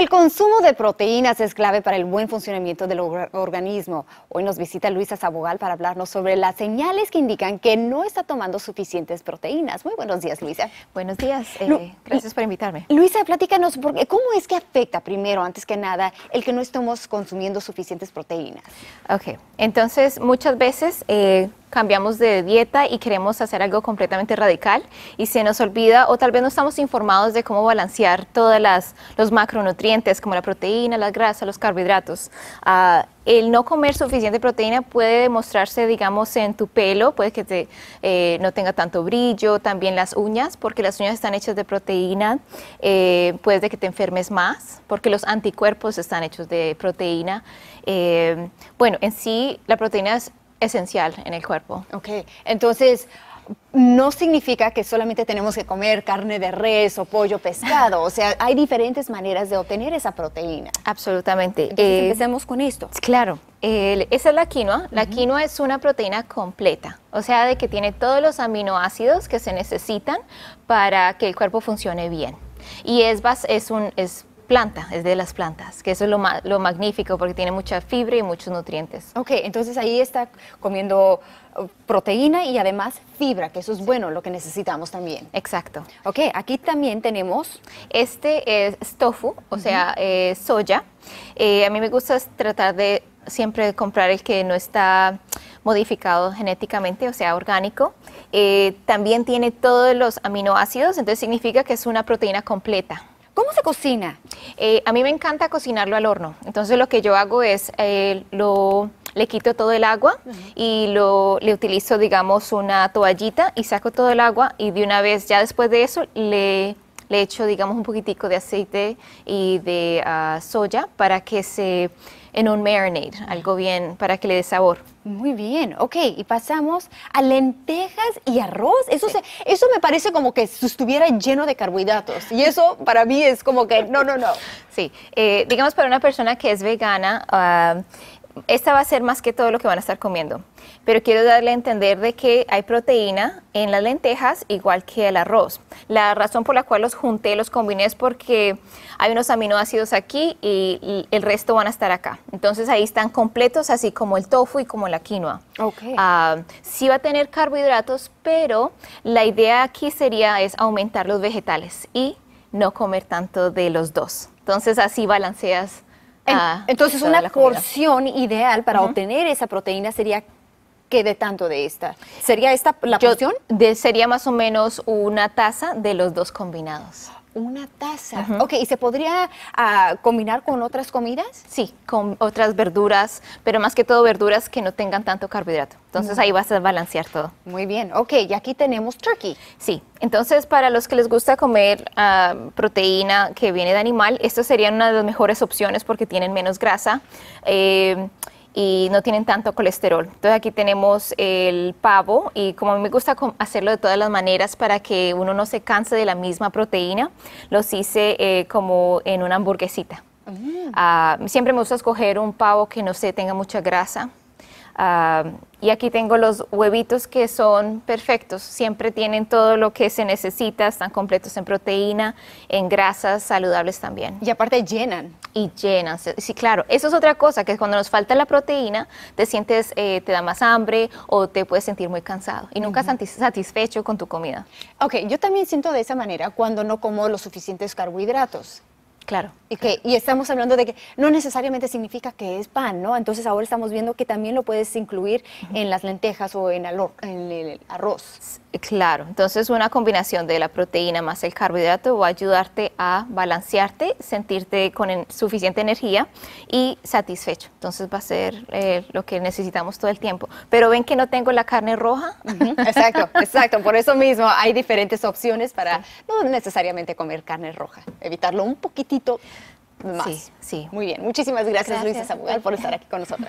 El consumo de proteínas es clave para el buen funcionamiento del organismo. Hoy nos visita Luisa Sabogal para hablarnos sobre las señales que indican que no está tomando suficientes proteínas. Muy buenos días, Luisa. Buenos días. Eh, gracias por invitarme. Luisa, platícanos cómo es que afecta primero, antes que nada, el que no estemos consumiendo suficientes proteínas. Ok, entonces muchas veces eh, cambiamos de dieta y queremos hacer algo completamente radical y se nos olvida o tal vez no estamos informados de cómo balancear todos los macronutrientes como la proteína, las grasas, los carbohidratos. Ah, el no comer suficiente proteína puede demostrarse, digamos, en tu pelo, puede que te, eh, no tenga tanto brillo, también las uñas, porque las uñas están hechas de proteína, eh, puede que te enfermes más, porque los anticuerpos están hechos de proteína. Eh, bueno, en sí, la proteína es esencial en el cuerpo. Ok, entonces no significa que solamente tenemos que comer carne de res o pollo pescado, o sea, hay diferentes maneras de obtener esa proteína. Absolutamente. Entonces, eh, empecemos con esto. Claro, esa es la quinoa. La quinoa es una proteína completa, o sea, de que tiene todos los aminoácidos que se necesitan para que el cuerpo funcione bien. Y es, es, un, es planta, es de las plantas, que eso es lo, lo magnífico porque tiene mucha fibra y muchos nutrientes. Ok, entonces ahí está comiendo uh, proteína y además fibra, que eso es bueno, lo que necesitamos también. Exacto. Ok, aquí también tenemos... Este es tofu, o sea, eh, soya. Eh, a mí me gusta tratar de siempre comprar el que no está modificado genéticamente, o sea, orgánico. Eh, también tiene todos los aminoácidos, entonces significa que es una proteína completa. ¿Cómo se cocina? Eh, a mí me encanta cocinarlo al horno, entonces lo que yo hago es eh, lo le quito todo el agua y lo, le utilizo, digamos, una toallita y saco todo el agua y de una vez, ya después de eso, le le echo, digamos, un poquitico de aceite y de ah, soya para que se en un marinade, ah. algo bien para que le dé sabor. Muy bien, ok, y pasamos a lentejas y arroz. Eso, eso me parece como que estuviera lleno de carbohidratos y eso para mí es como que no, no, no. Sí, eh, digamos para una persona que es vegana, ah, esta va a ser más que todo lo que van a estar comiendo, pero quiero darle a entender de que hay proteína en las lentejas igual que el arroz. La razón por la cual los junté, los combiné es porque hay unos aminoácidos aquí y, el resto van a estar acá. Entonces ahí están completos, así como el tofu y como la quinoa. Okay. Ah, sí va a tener carbohidratos, pero la idea aquí sería es aumentar los vegetales y no comer tanto de los dos. Entonces así balanceas Ah, entonces, una porción ideal para obtener esa proteína sería que de tanto de esta? ¿Sería esta la porción? sería más o menos una taza de los dos combinados. Una taza. okay, Ok, ¿y se podría ah, combinar con otras comidas? Sí, con otras verduras, pero más que todo verduras que no tengan tanto carbohidrato. Entonces mm. ahí vas a balancear todo. Muy bien, ok, y aquí tenemos turkey. Sí, entonces para los que les gusta comer ah, proteína que viene de animal, esto sería una de las mejores opciones porque tienen menos grasa. Eh, y no tienen tanto colesterol. Entonces aquí tenemos el pavo y como a mí me gusta hacerlo de todas las maneras para que uno no se canse de la misma proteína, los hice eh, como en una hamburguesita. Mm. Ah, siempre me gusta escoger un pavo que no se tenga mucha grasa. Ah, y aquí tengo los huevitos que son perfectos, siempre tienen todo lo que se necesita, están completos en proteína, en grasas saludables también. Y aparte llenan y llenas. Sí, claro, eso es otra cosa, que cuando nos falta la proteína, te sientes, eh, te da más hambre o te puedes sentir muy cansado y nunca satisfecho con tu comida. Ok, yo también siento de esa manera cuando no como los suficientes carbohidratos. Claro. Y, que, y estamos hablando de que no necesariamente significa que es pan, ¿no? Entonces ahora estamos viendo que también lo puedes incluir en las lentejas o en, el arroz. Claro, entonces una combinación de la proteína más el carbohidrato va a ayudarte a balancearte, sentirte con suficiente energía y satisfecho. Entonces va a ser eh, lo que necesitamos todo el tiempo. Pero ven que no tengo la carne roja. Exacto, exacto. Por eso mismo hay diferentes opciones para no necesariamente comer carne roja, evitarlo un poquitito más. Sí, Muy bien. Muchísimas gracias, Luisa Samuel, por estar aquí con nosotras.